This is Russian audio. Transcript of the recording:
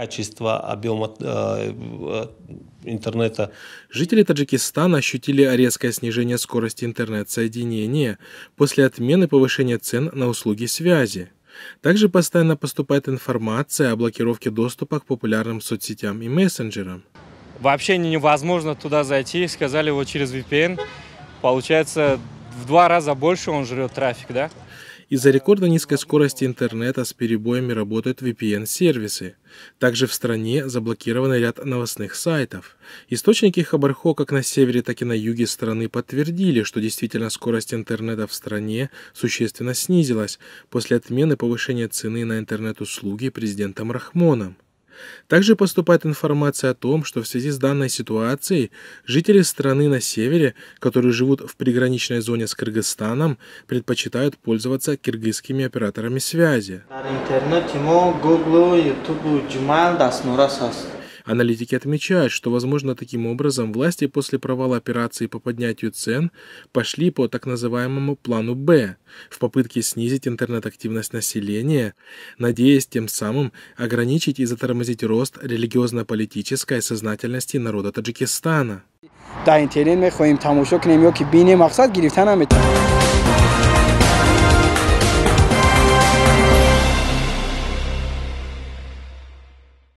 качество объема э, э, интернета. Жители Таджикистана ощутили резкое снижение скорости интернет-соединения после отмены повышения цен на услуги связи. Также постоянно поступает информация о блокировке доступа к популярным соцсетям и мессенджерам. Вообще невозможно туда зайти, сказали вот через VPN. Получается, в два раза больше он жрет трафик, да? Из-за рекордно низкой скорости интернета с перебоями работают VPN-сервисы. Также в стране заблокирован ряд новостных сайтов. Источники Хабархо как на севере, так и на юге страны подтвердили, что действительно скорость интернета в стране существенно снизилась после отмены повышения цены на интернет-услуги президентом Рахмоном. Также поступает информация о том, что в связи с данной ситуацией жители страны на севере, которые живут в приграничной зоне с Кыргызстаном, предпочитают пользоваться киргизскими операторами связи. Аналитики отмечают, что, возможно, таким образом власти после провала операции по поднятию цен пошли по так называемому плану «Б» в попытке снизить интернет-активность населения, надеясь тем самым ограничить и затормозить рост религиозно-политической сознательности народа Таджикистана. Да, интернет мы хотим, потому что к нему که بین مقصد گرفتن هم